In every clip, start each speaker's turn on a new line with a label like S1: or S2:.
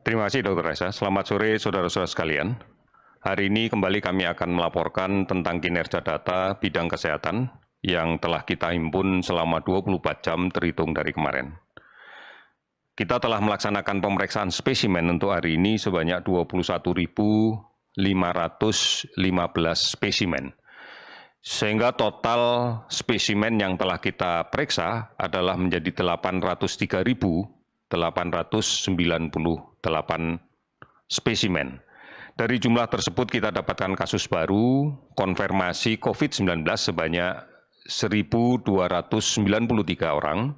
S1: Terima kasih Dr. Reza. Selamat sore saudara-saudara sekalian. Hari ini kembali kami akan melaporkan tentang kinerja data bidang kesehatan yang telah kita himpun selama 24 jam terhitung dari kemarin. Kita telah melaksanakan pemeriksaan spesimen untuk hari ini sebanyak 21.515 spesimen. Sehingga total spesimen yang telah kita periksa adalah menjadi 803.890 spesimen. Dari jumlah tersebut kita dapatkan kasus baru konfirmasi COVID-19 sebanyak 1.293 orang,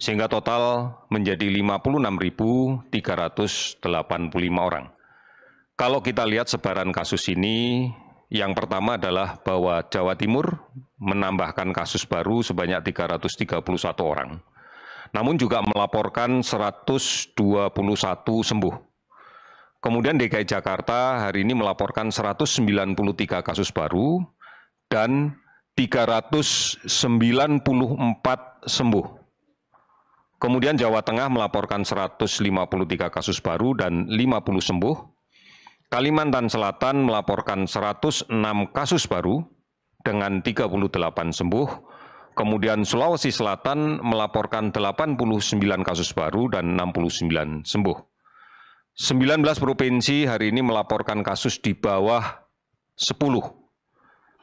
S1: sehingga total menjadi 56.385 orang. Kalau kita lihat sebaran kasus ini, yang pertama adalah bahwa Jawa Timur menambahkan kasus baru sebanyak 331 orang namun juga melaporkan 121 sembuh. Kemudian DKI Jakarta hari ini melaporkan 193 kasus baru dan 394 sembuh. Kemudian Jawa Tengah melaporkan 153 kasus baru dan 50 sembuh. Kalimantan Selatan melaporkan 106 kasus baru dengan 38 sembuh. Kemudian Sulawesi Selatan melaporkan 89 kasus baru dan 69 sembuh. 19 provinsi hari ini melaporkan kasus di bawah 10.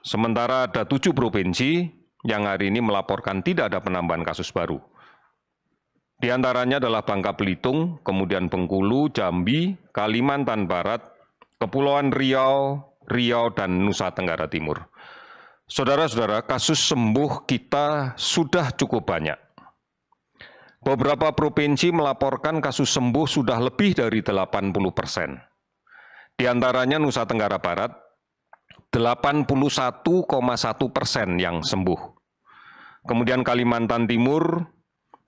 S1: Sementara ada 7 provinsi yang hari ini melaporkan tidak ada penambahan kasus baru. Di antaranya adalah Bangka Belitung, kemudian Bengkulu, Jambi, Kalimantan Barat, Kepulauan Riau, Riau, dan Nusa Tenggara Timur. Saudara-saudara, kasus sembuh kita sudah cukup banyak. Beberapa provinsi melaporkan kasus sembuh sudah lebih dari 80 persen. Di antaranya Nusa Tenggara Barat, 81,1 persen yang sembuh. Kemudian Kalimantan Timur,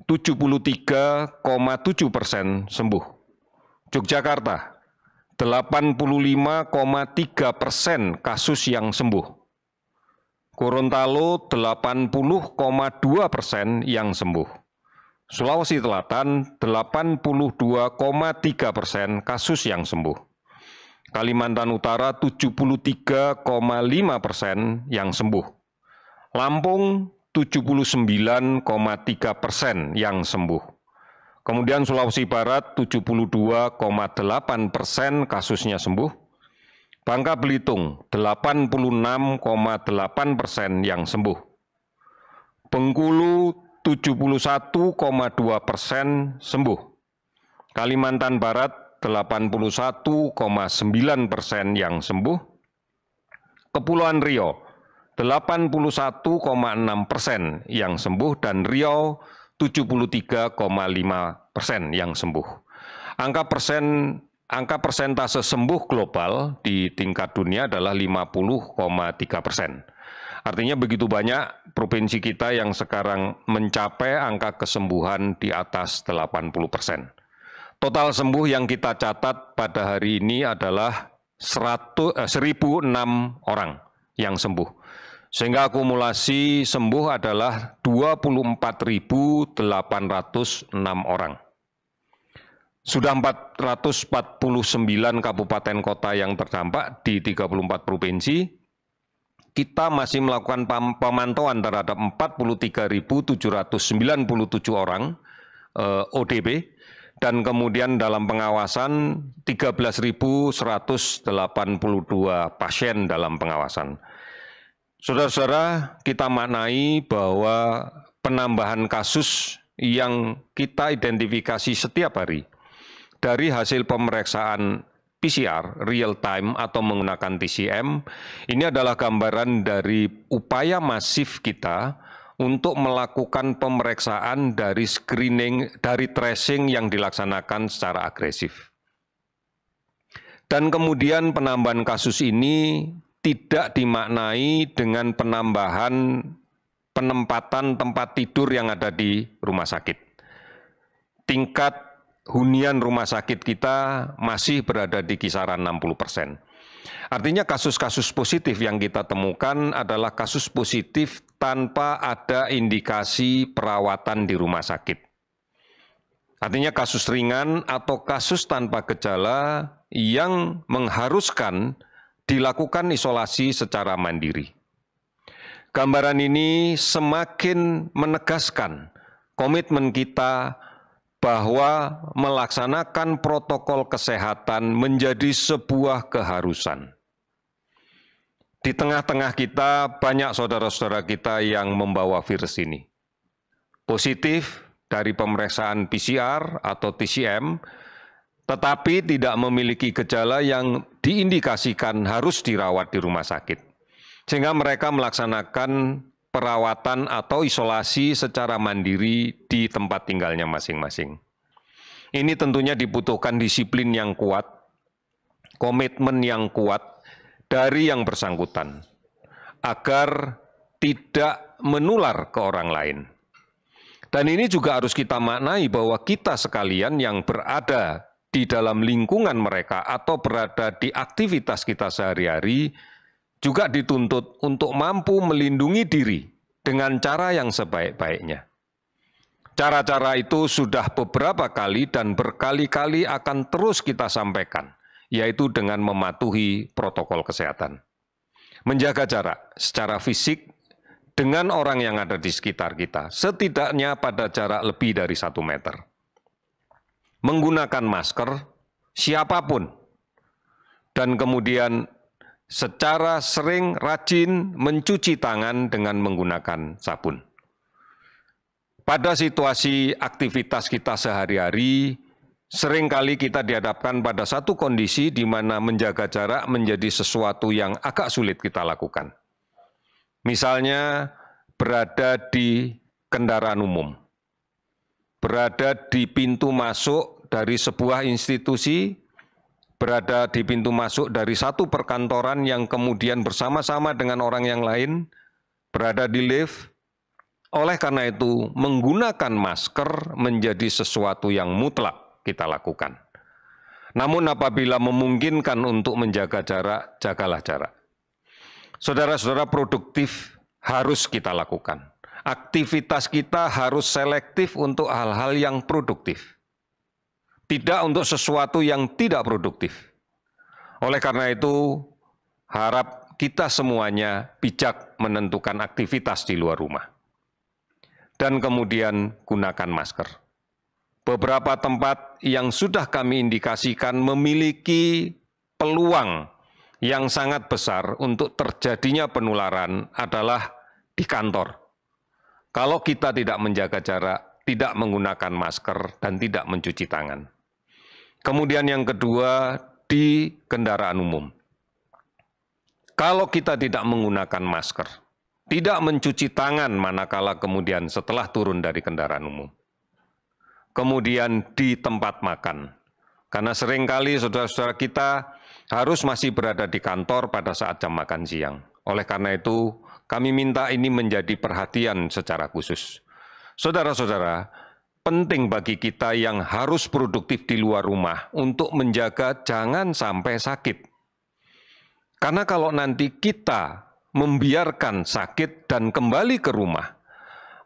S1: 73,7 persen sembuh. Yogyakarta, 85,3 persen kasus yang sembuh. Gorontalo 80,2 persen yang sembuh. Sulawesi Selatan 82,3 persen kasus yang sembuh. Kalimantan Utara 73,5 persen yang sembuh. Lampung 79,3 persen yang sembuh. Kemudian Sulawesi Barat 72,8 persen kasusnya sembuh. Bangka Belitung 86,8 persen yang sembuh. Bengkulu 71,2 persen sembuh. Kalimantan Barat 81,9 persen yang sembuh. Kepulauan Riau 81,6 persen yang sembuh dan Riau 73,5 persen yang sembuh. Angka persen angka persentase sembuh global di tingkat dunia adalah 50,3 persen. Artinya begitu banyak provinsi kita yang sekarang mencapai angka kesembuhan di atas 80 persen. Total sembuh yang kita catat pada hari ini adalah eh, 1.006 orang yang sembuh. Sehingga akumulasi sembuh adalah 24.806 orang. Sudah 449 kabupaten kota yang terdampak di 34 provinsi. Kita masih melakukan pemantauan terhadap 43.797 orang eh, ODP dan kemudian dalam pengawasan 13.182 pasien dalam pengawasan. Saudara-saudara, kita maknai bahwa penambahan kasus yang kita identifikasi setiap hari dari hasil pemeriksaan PCR real time atau menggunakan TCM, ini adalah gambaran dari upaya masif kita untuk melakukan pemeriksaan dari screening, dari tracing yang dilaksanakan secara agresif. Dan kemudian penambahan kasus ini tidak dimaknai dengan penambahan penempatan tempat tidur yang ada di rumah sakit. Tingkat hunian rumah sakit kita masih berada di kisaran 60 persen. Artinya kasus-kasus positif yang kita temukan adalah kasus positif tanpa ada indikasi perawatan di rumah sakit. Artinya kasus ringan atau kasus tanpa gejala yang mengharuskan dilakukan isolasi secara mandiri. Gambaran ini semakin menegaskan komitmen kita bahwa melaksanakan protokol kesehatan menjadi sebuah keharusan. Di tengah-tengah kita banyak saudara-saudara kita yang membawa virus ini. Positif dari pemeriksaan PCR atau TCM, tetapi tidak memiliki gejala yang diindikasikan harus dirawat di rumah sakit. Sehingga mereka melaksanakan perawatan atau isolasi secara mandiri di tempat tinggalnya masing-masing. Ini tentunya dibutuhkan disiplin yang kuat, komitmen yang kuat dari yang bersangkutan agar tidak menular ke orang lain. Dan ini juga harus kita maknai bahwa kita sekalian yang berada di dalam lingkungan mereka atau berada di aktivitas kita sehari-hari juga dituntut untuk mampu melindungi diri dengan cara yang sebaik-baiknya. Cara-cara itu sudah beberapa kali dan berkali-kali akan terus kita sampaikan, yaitu dengan mematuhi protokol kesehatan. Menjaga jarak secara fisik dengan orang yang ada di sekitar kita, setidaknya pada jarak lebih dari satu meter. Menggunakan masker siapapun, dan kemudian secara sering rajin mencuci tangan dengan menggunakan sabun. Pada situasi aktivitas kita sehari-hari, seringkali kita dihadapkan pada satu kondisi di mana menjaga jarak menjadi sesuatu yang agak sulit kita lakukan. Misalnya, berada di kendaraan umum, berada di pintu masuk dari sebuah institusi berada di pintu masuk dari satu perkantoran yang kemudian bersama-sama dengan orang yang lain berada di lift. Oleh karena itu, menggunakan masker menjadi sesuatu yang mutlak kita lakukan. Namun apabila memungkinkan untuk menjaga jarak, jagalah jarak. Saudara-saudara produktif harus kita lakukan. Aktivitas kita harus selektif untuk hal-hal yang produktif tidak untuk sesuatu yang tidak produktif. Oleh karena itu, harap kita semuanya bijak menentukan aktivitas di luar rumah. Dan kemudian gunakan masker. Beberapa tempat yang sudah kami indikasikan memiliki peluang yang sangat besar untuk terjadinya penularan adalah di kantor. Kalau kita tidak menjaga jarak, tidak menggunakan masker, dan tidak mencuci tangan. Kemudian yang kedua di kendaraan umum. Kalau kita tidak menggunakan masker, tidak mencuci tangan manakala kemudian setelah turun dari kendaraan umum. Kemudian di tempat makan. Karena seringkali saudara-saudara kita harus masih berada di kantor pada saat jam makan siang. Oleh karena itu, kami minta ini menjadi perhatian secara khusus. Saudara-saudara, penting bagi kita yang harus produktif di luar rumah untuk menjaga jangan sampai sakit. Karena kalau nanti kita membiarkan sakit dan kembali ke rumah,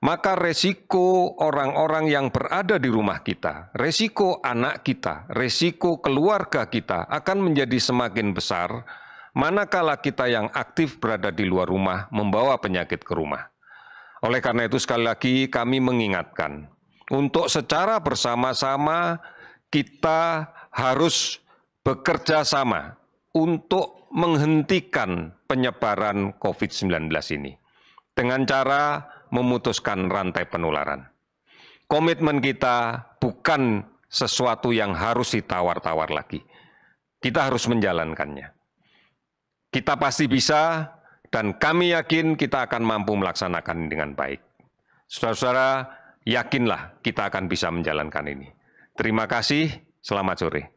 S1: maka resiko orang-orang yang berada di rumah kita, resiko anak kita, resiko keluarga kita akan menjadi semakin besar manakala kita yang aktif berada di luar rumah membawa penyakit ke rumah. Oleh karena itu sekali lagi kami mengingatkan, untuk secara bersama-sama kita harus bekerja sama untuk menghentikan penyebaran COVID-19 ini dengan cara memutuskan rantai penularan. Komitmen kita bukan sesuatu yang harus ditawar-tawar lagi. Kita harus menjalankannya. Kita pasti bisa dan kami yakin kita akan mampu melaksanakan dengan baik. Saudara-saudara, yakinlah kita akan bisa menjalankan ini. Terima kasih, selamat sore.